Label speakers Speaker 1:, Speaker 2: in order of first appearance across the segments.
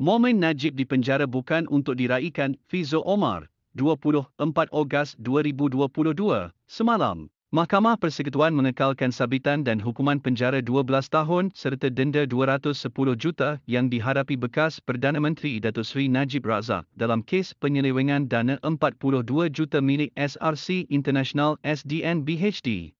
Speaker 1: Momen Najib di penjara bukan untuk diraikan, Fizo Omar, 24 Ogos 2022, semalam. Mahkamah Persekutuan mengekalkan sabitan dan hukuman penjara 12 tahun serta denda 210 juta yang diharapi bekas Perdana Menteri Datuk Seri Najib Razak dalam kes penyelewengan dana 42 juta milik SRC International SDN BHD.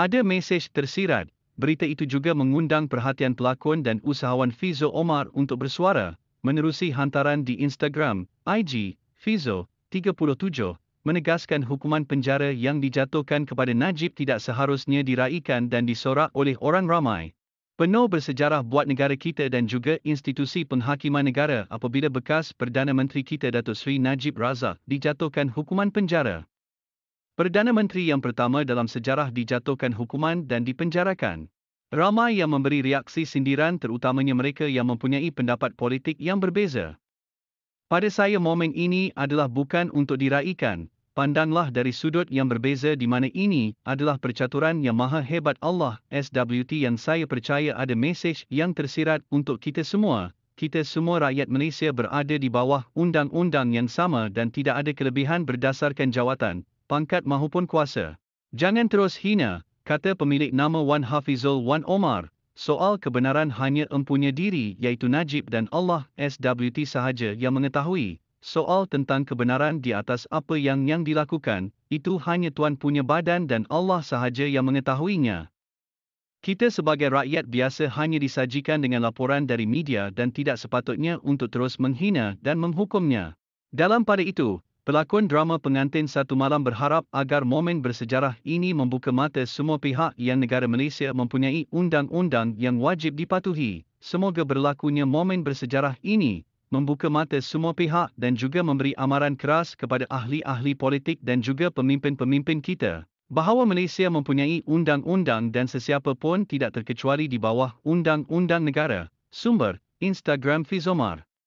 Speaker 1: Ada mesej tersirat, berita itu juga mengundang perhatian pelakon dan usahawan Fizo Omar untuk bersuara menerusi hantaran di Instagram, IG, Fizo, 37, menegaskan hukuman penjara yang dijatuhkan kepada Najib tidak seharusnya diraihkan dan disorak oleh orang ramai. Penuh bersejarah buat negara kita dan juga institusi penghakiman negara apabila bekas Perdana Menteri kita Dato' Sri Najib Razak dijatuhkan hukuman penjara. Perdana Menteri yang pertama dalam sejarah dijatuhkan hukuman dan dipenjarakan. Ramai yang memberi reaksi sindiran terutamanya mereka yang mempunyai pendapat politik yang berbeza. Pada saya momen ini adalah bukan untuk diraikan, pandanglah dari sudut yang berbeza di mana ini adalah percaturan yang maha hebat Allah SWT yang saya percaya ada mesej yang tersirat untuk kita semua. Kita semua rakyat Malaysia berada di bawah undang-undang yang sama dan tidak ada kelebihan berdasarkan jawatan, pangkat maupun kuasa. Jangan terus hina, kata pemilik nama Wan Hafizul Wan Omar, soal kebenaran hanya empunya diri iaitu Najib dan Allah SWT sahaja yang mengetahui. Soal tentang kebenaran di atas apa yang yang dilakukan, itu hanya Tuan punya badan dan Allah sahaja yang mengetahuinya. Kita sebagai rakyat biasa hanya disajikan dengan laporan dari media dan tidak sepatutnya untuk terus menghina dan menghukumnya. Dalam pada itu, Pelakon drama pengantin satu malam berharap agar momen bersejarah ini membuka mata semua pihak yang negara Malaysia mempunyai undang-undang yang wajib dipatuhi. Semoga berlakunya momen bersejarah ini membuka mata semua pihak dan juga memberi amaran keras kepada ahli-ahli politik dan juga pemimpin-pemimpin kita. Bahawa Malaysia mempunyai undang-undang dan sesiapa pun tidak terkecuali di bawah undang-undang negara. Sumber, Instagram Fizomar.